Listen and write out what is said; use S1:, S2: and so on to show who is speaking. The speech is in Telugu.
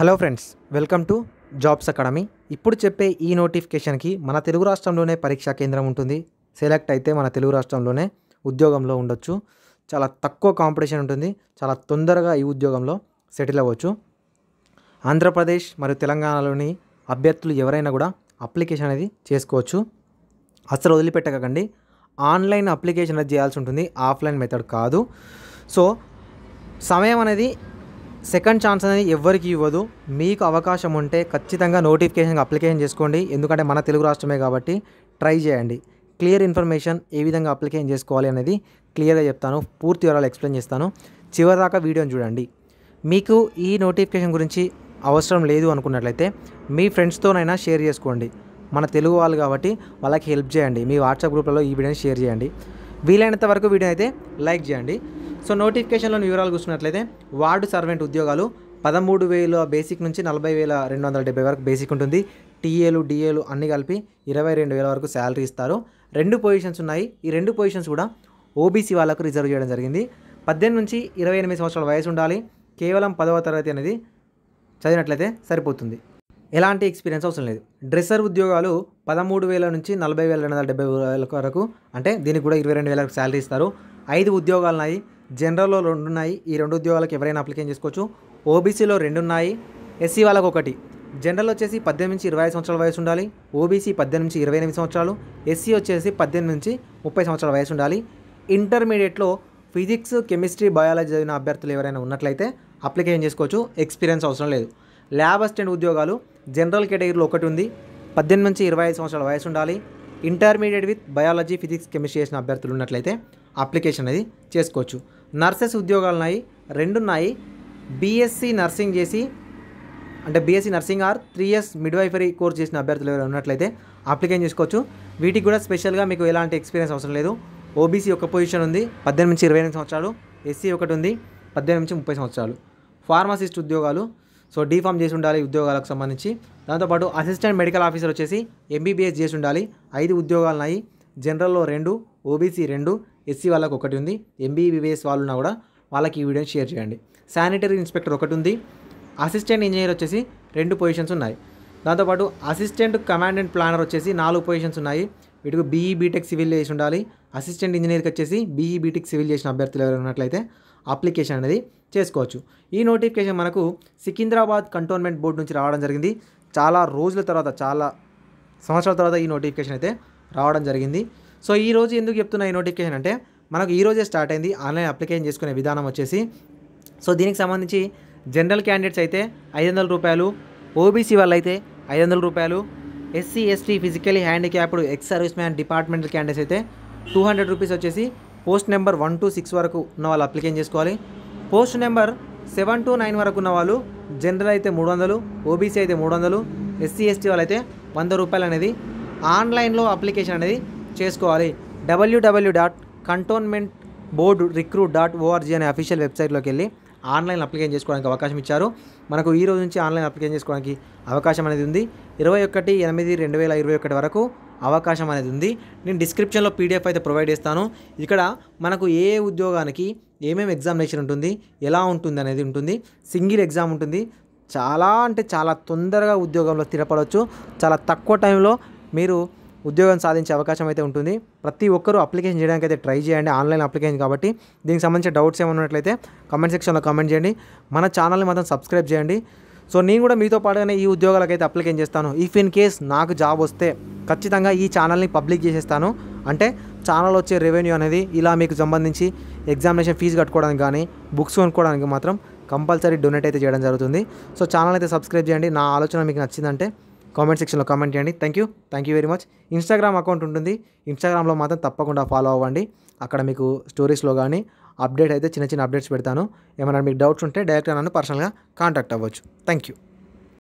S1: hello friends welcome to jobs academy ఇప్పుడు చెప్పే ఈ నోటిఫికేషన్కి మన తెలుగు రాష్ట్రంలోనే పరీక్షా కేంద్రం ఉంటుంది సెలెక్ట్ అయితే మన తెలుగు రాష్ట్రంలోనే ఉద్యోగంలో ఉండొచ్చు చాలా తక్కువ కాంపిటీషన్ ఉంటుంది చాలా తొందరగా ఈ ఉద్యోగంలో సెటిల్ అవ్వచ్చు ఆంధ్రప్రదేశ్ మరియు తెలంగాణలోని అభ్యర్థులు ఎవరైనా కూడా అప్లికేషన్ అనేది చేసుకోవచ్చు అసలు వదిలిపెట్టకండి ఆన్లైన్ అప్లికేషన్ అనేది చేయాల్సి ఉంటుంది ఆఫ్లైన్ మెథడ్ కాదు సో సమయం అనేది సెకండ్ ఛాన్స్ అనేది ఎవరికి ఇవ్వదు మీకు అవకాశం ఉంటే ఖచ్చితంగా నోటిఫికేషన్ అప్లికేషన్ చేసుకోండి ఎందుకంటే మన తెలుగు రాష్ట్రమే కాబట్టి ట్రై చేయండి క్లియర్ ఇన్ఫర్మేషన్ ఏ విధంగా అప్లికేషన్ చేసుకోవాలి అనేది క్లియర్గా చెప్తాను పూర్తి వివరాలు ఎక్స్ప్లెయిన్ చేస్తాను చివరిదాకా వీడియోని చూడండి మీకు ఈ నోటిఫికేషన్ గురించి అవసరం లేదు అనుకున్నట్లయితే మీ ఫ్రెండ్స్తోనైనా షేర్ చేసుకోండి మన తెలుగు వాళ్ళు కాబట్టి వాళ్ళకి హెల్ప్ చేయండి మీ వాట్సాప్ గ్రూప్లలో ఈ వీడియోని షేర్ చేయండి వీలైనంత వరకు వీడియో అయితే లైక్ చేయండి సో నోటిఫికేషన్లోని వివరాలు చూసుకున్నట్లయితే వార్డు సర్వెంట్ ఉద్యోగాలు పదమూడు వేల బేసిక్ నుంచి నలభై వేల రెండు వందల డెబ్బై వరకు బేసిక్ ఉంటుంది టీఏలు డిఏలు అన్ని కలిపి ఇరవై రెండు వేల వరకు శాలరీ ఇస్తారు రెండు పొజిషన్స్ ఉన్నాయి ఈ రెండు పొజిషన్స్ కూడా ఓబీసీ వాళ్ళకు రిజర్వ్ చేయడం జరిగింది పద్దెనిమిది నుంచి ఇరవై ఎనిమిది సంవత్సరాల వయసు ఉండాలి కేవలం పదవ తరగతి అనేది చదివినట్లయితే సరిపోతుంది ఎలాంటి ఎక్స్పీరియన్స్ అవసరం లేదు డ్రెస్సర్ ఉద్యోగాలు పదమూడు వేల నుంచి నలభై వేల రెండు వందల డెబ్బై వేల వరకు అంటే దీనికి కూడా ఇరవై రెండు వేల శాలరీ ఇస్తారు ఐదు ఉద్యోగాలు ఉన్నాయి జనరల్లో రెండు ఉన్నాయి ఈ రెండు ఉద్యోగాలకు ఎవరైనా అప్లికేషన్ చేసుకోవచ్చు ఓబీసీలో రెండు ఉన్నాయి ఎస్సీ వాళ్ళకు ఒకటి జనరల్ వచ్చేసి పద్దెనిమిది నుంచి ఇరవై సంవత్సరాల వయసు ఉండాలి ఓబీసీ పద్దెనిమిది నుంచి ఇరవై ఎనిమిది సంవత్సరాలు ఎస్సీ వచ్చేసి పద్దెనిమిది నుంచి ముప్పై సంవత్సరాల వయసు ఉండాలి ఇంటర్మీడియట్లో ఫిజిక్స్ కెమిస్ట్రీ బయాలజీ చదివిన అభ్యర్థులు ఎవరైనా ఉన్నట్లయితే అప్లికేషన్ చేసుకోవచ్చు ఎక్స్పీరియన్స్ అవసరం లేదు ల్యాబ్ అసిస్టెంట్ ఉద్యోగాలు జనరల్ కేటగిరీలో ఒకటి ఉంది పద్దెనిమిది నుంచి ఇరవై ఐదు సంవత్సరాల వయసు ఉండాలి intermediate with biology physics chemistry చేసిన అభ్యర్థులు ఉన్నట్లయితే అప్లికేషన్ అనేది చేసుకోవచ్చు నర్సెస్ ఉద్యోగాలు ఉన్నాయి రెండు ఉన్నాయి బీఎస్సీ నర్సింగ్ చేసి అంటే BSc nursing or three years midwifery course చేసిన అభ్యర్థులు ఎవరు ఉన్నట్లయితే అప్లికేషన్ చేసుకోవచ్చు వీటికి కూడా స్పెషల్గా మీకు ఎలాంటి ఎక్స్పీరియన్స్ అవసరం లేదు ఓబీసీ ఒక పొజిషన్ ఉంది పద్దెనిమిది నుంచి ఇరవై ఎనిమిది సంవత్సరాలు ఎస్సీ ఒకటి ఉంది పద్దెనిమిది నుంచి ముప్పై సంవత్సరాలు ఫార్మసిస్ట్ ఉద్యోగాలు సో డిఫామ్ చేసి ఉండాలి ఉద్యోగాలకు సంబంధించి దాంతోపాటు అసిస్టెంట్ మెడికల్ ఆఫీసర్ వచ్చేసి ఎంబీబీఎస్ చేసి ఉండాలి ఐదు ఉద్యోగాలు ఉన్నాయి జనరల్లో రెండు ఓబీసీ రెండు ఎస్సీ వాళ్ళకి ఒకటి ఉంది ఎంబీబీబీఎస్ వాళ్ళు కూడా వాళ్ళకి ఈ వీడియోని షేర్ చేయండి శానిటరీ ఇన్స్పెక్టర్ ఒకటి ఉంది అసిస్టెంట్ ఇంజనీర్ వచ్చేసి రెండు పొజిషన్స్ ఉన్నాయి దాంతోపాటు అసిస్టెంట్ కమాండెంట్ ప్లానర్ వచ్చేసి నాలుగు పొజిషన్స్ ఉన్నాయి వీటికి బీఈ బీటెక్ సివిల్ చేసి ఉండాలి అసిస్టెంట్ ఇంజనీర్కి వచ్చేసి బీఈ బీటెక్ సివిల్ చేసిన అభ్యర్థులు ఎవరు ఉన్నట్లయితే అప్లికేషన్ అనేది చేసుకోవచ్చు ఈ నోటిఫికేషన్ మనకు సికింద్రాబాద్ కంటోన్మెంట్ బోర్డు నుంచి రావడం జరిగింది చాలా రోజుల తర్వాత చాలా సంవత్సరాల తర్వాత ఈ నోటిఫికేషన్ అయితే రావడం జరిగింది సో ఈరోజు ఎందుకు చెప్తున్నా ఈ నోటిఫికేషన్ అంటే మనకు ఈరోజే స్టార్ట్ అయింది ఆన్లైన్ అప్లికేషన్ చేసుకునే విధానం వచ్చేసి సో దీనికి సంబంధించి జనరల్ క్యాండిడేట్స్ అయితే ఐదు వందల రూపాయలు ఓబీసీ వాళ్ళైతే ఐదు వందల రూపాయలు SC ST physically handicapped ex service man departmental candidates అయితే టూ హండ్రెడ్ రూపీస్ వచ్చేసి post number one to six వరకు ఉన్న వాళ్ళు అప్లికేషన్ చేసుకోవాలి post number seven to nine వరకు ఉన్న వాళ్ళు జనరల్ అయితే మూడు వందలు ఓబీసీ అయితే మూడు వందలు ఎస్సీ ఎస్టీ వాళ్ళైతే వంద రూపాయలు అనేది ఆన్లైన్లో అప్లికేషన్ అనేది చేసుకోవాలి WWW dot cantonment board recruit dot ORG అనే అఫీషియల్ వెబ్సైట్లోకి వెళ్ళి ఆన్లైన్ అప్లికేషన్ చేసుకోవడానికి అవకాశం ఇచ్చారు మనకు ఈ రోజు నుంచి ఆన్లైన్ అప్లికేషన్ చేసుకోవడానికి అవకాశం అనేది ఉంది ఇరవై ఒకటి ఎనిమిది రెండు వేల ఇరవై ఒకటి వరకు అవకాశం అనేది ఉంది నేను డిస్క్రిప్షన్లో పీడిఎఫ్ అయితే ప్రొవైడ్ చేస్తాను ఇక్కడ మనకు ఏ ఉద్యోగానికి ఏమేమి ఎగ్జామినేషన్ ఉంటుంది ఎలా ఉంటుంది అనేది ఉంటుంది సింగిల్ ఎగ్జామ్ ఉంటుంది చాలా అంటే చాలా తొందరగా ఉద్యోగంలో స్థిరపడవచ్చు చాలా తక్కువ టైంలో మీరు ఉద్యోగం సాధించే అవకాశం అయితే ఉంటుంది ప్రతి ఒక్కరూ అప్లికేషన్ చేయడానికి అయితే ట్రై చేయండి ఆన్లైన్ అప్లికేషన్ కాబట్టి దీనికి సంబంధించిన డౌట్స్ ఏమైనా ఉన్నట్లయితే కమెంట్ సెక్షన్లో కమెంట్ చేయండి మన ఛానల్ని మాత్రం సబ్స్క్రైబ్ చేయండి సో నేను కూడా మీతో పాటుగానే ఈ ఉద్యోగాలకైతే అప్లికేషన్ చేస్తాను ఇఫ్ ఇన్ కేస్ నాకు జాబ్ వస్తే ఖచ్చితంగా ఈ ఛానల్ని పబ్లిక్ చేసేస్తాను అంటే ఛానల్ వచ్చే రెవెన్యూ అనేది ఇలా మీకు సంబంధించి ఎగ్జామినేషన్ ఫీజు కట్టుకోవడానికి కానీ బుక్స్ కొనుక్కోవడానికి మాత్రం కంపల్సరీ డొనేట్ అయితే చేయడం జరుగుతుంది సో ఛానల్ అయితే సబ్స్క్రైబ్ చేయండి నా ఆలోచన మీకు నచ్చిందంటే కామెంట్ సెక్షన్లో కామెంట్ చేయండి thank you thank you very much Instagram account ఉంటుంది ఇన్స్టాగ్రామ్లో మాత్రం తప్పకుండా ఫాలో అవ్వండి అక్కడ మీకు స్టోరీస్లో కానీ అప్డేట్ అయితే చిన్న చిన్న అప్డేట్స్ పెడతాను ఏమైనా మీకు డౌట్స్ ఉంటే డైరెక్ట్గా నన్ను పర్సనల్గా కాంటాక్ట్ అవ్వచ్చు థ్యాంక్ యూ